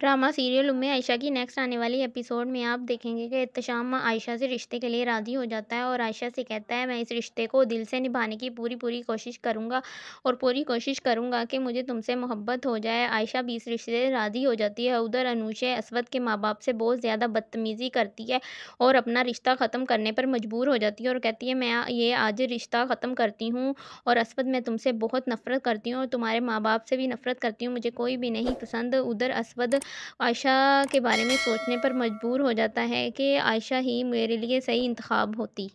drama serial उम्मे आयशा की next आने वाली एपिसोड में आप देखेंगे कि इतशाम आयशा से रिश्ते के लिए राज़ी हो जाता है और आयशा से कहता है मैं इस रिश्ते को दिल से निभाने की पूरी पूरी कोशिश करूँगा और पूरी कोशिश करूँगा कि मुझे तुमसे मोहब्बत हो जाए आयशा भी इस रिश्ते से राज़ी हो जाती है उधर अनूशे असवद के माँ बाप से बहुत ज़्यादा बदतमीज़ी करती है और अपना रिश्ता ख़त्म करने पर मजबूर हो जाती है और कहती है मैं ये आज रिश्ता ख़त्म करती हूँ और असवद मैं तुमसे बहुत नफ़रत करती हूँ और तुम्हारे माँ बाप से भी नफ़रत करती हूँ मुझे कोई भी नहीं पसंद उधर असवद आयशा के बारे में सोचने पर मजबूर हो जाता है कि आयशा ही मेरे लिए सही इंतख्य होती